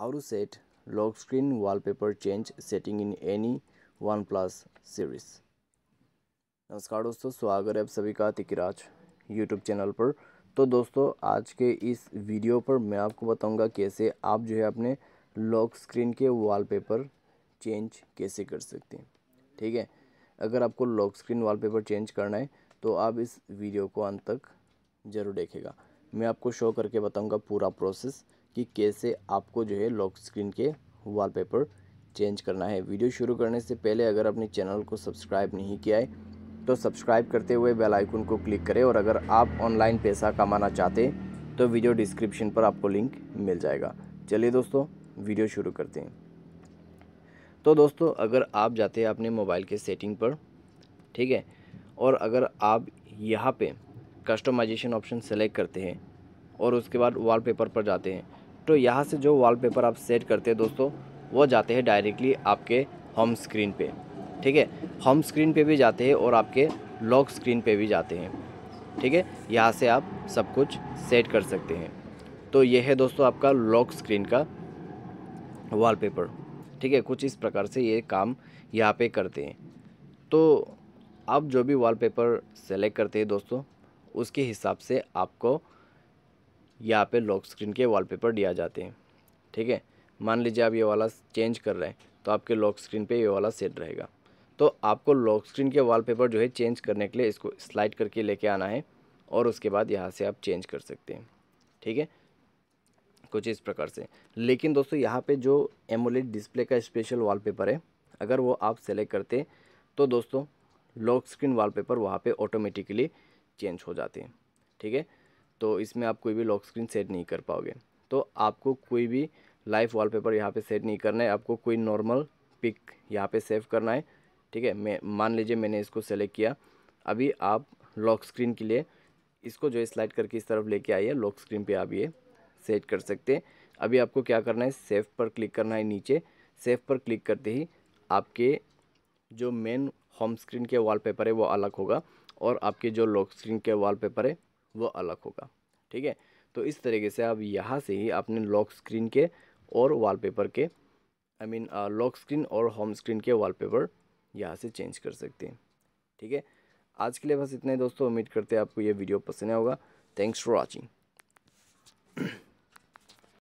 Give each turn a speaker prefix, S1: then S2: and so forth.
S1: how to set lock screen wallpaper change setting in any OnePlus series नमस्कार दोस्तों स्वागत है आप सभी का तिकराज यूट्यूब चैनल पर तो दोस्तों आज के इस वीडियो पर मैं आपको बताऊंगा कैसे आप जो है अपने लॉक स्क्रीन के वॉलपेपर चेंज कैसे कर सकते हैं ठीक है अगर आपको लॉक स्क्रीन वॉलपेपर चेंज करना है तो आप इस वीडियो को अंत तक ज़रूर देखेगा मैं आपको शो करके बताऊँगा पूरा प्रोसेस कि कैसे आपको जो है लॉक स्क्रीन के वॉलपेपर चेंज करना है वीडियो शुरू करने से पहले अगर अपने चैनल को सब्सक्राइब नहीं किया है तो सब्सक्राइब करते हुए बेल आइकन को क्लिक करें और अगर आप ऑनलाइन पैसा कमाना चाहते हैं तो वीडियो डिस्क्रिप्शन पर आपको लिंक मिल जाएगा चलिए दोस्तों वीडियो शुरू करते हैं तो दोस्तों अगर आप जाते हैं अपने मोबाइल के सेटिंग पर ठीक है और अगर आप यहाँ पर कस्टमाइजेशन ऑप्शन सेलेक्ट करते हैं और उसके बाद वॉलपेपर पर जाते हैं तो यहाँ से जो वॉलपेपर आप सेट करते हैं दोस्तों वो जाते हैं डायरेक्टली आपके होम स्क्रीन पे ठीक है होम स्क्रीन पे भी जाते हैं और आपके लॉक स्क्रीन पे भी जाते हैं ठीक है यहाँ से आप सब कुछ सेट कर सकते हैं तो ये है दोस्तों आपका लॉक स्क्रीन का वॉलपेपर ठीक है कुछ इस प्रकार से ये काम यहाँ पे करते हैं तो आप जो भी वॉलपेपर सेलेक्ट करते हैं दोस्तों उसके हिसाब से आपको यहाँ पे लॉक स्क्रीन के वॉलपेपर दिया जाते हैं ठीक है मान लीजिए आप ये वाला चेंज कर रहे हैं तो आपके लॉक स्क्रीन पे ये वाला सेट रहेगा तो आपको लॉक स्क्रीन के वॉलपेपर जो है चेंज करने के लिए इसको स्लाइड करके लेके आना है और उसके बाद यहाँ से आप चेंज कर सकते हैं ठीक है कुछ इस प्रकार से लेकिन दोस्तों यहाँ पर जो एमोलेट डिस्प्ले का स्पेशल वाल है अगर वो आप सेलेक्ट करते तो दोस्तों लॉक स्क्रीन पेपर वहाँ पे ऑटोमेटिकली चेंज हो जाते हैं ठीक है तो इसमें आप कोई भी लॉक स्क्रीन सेट नहीं कर पाओगे तो आपको कोई भी लाइव वॉलपेपर यहाँ पे सेट नहीं करना है आपको कोई नॉर्मल पिक यहाँ पे सेव करना है ठीक है मैं मान लीजिए मैंने इसको सेलेक्ट किया अभी आप लॉक स्क्रीन के लिए इसको जो है स्लाइड करके इस तरफ लेके आइए लॉक स्क्रीन पे आप ये सेट कर सकते हैं अभी आपको क्या करना है सेफ पर क्लिक करना है नीचे सेफ पर क्लिक करते ही आपके जो मेन होम स्क्रीन के वॉलपेपर है वो अलग होगा और आपके जो लॉक स्क्रीन के वॉलपेपर है वो अलग होगा ठीक है तो इस तरीके से आप यहाँ से ही अपने लॉक स्क्रीन के और वॉलपेपर के आई मीन लॉक स्क्रीन और होम स्क्रीन के वॉलपेपर यहाँ से चेंज कर सकते हैं ठीक है आज के लिए बस इतना ही दोस्तों उम्मीद करते हैं आपको ये वीडियो पसंद आएगा थैंक्स फॉर वॉचिंग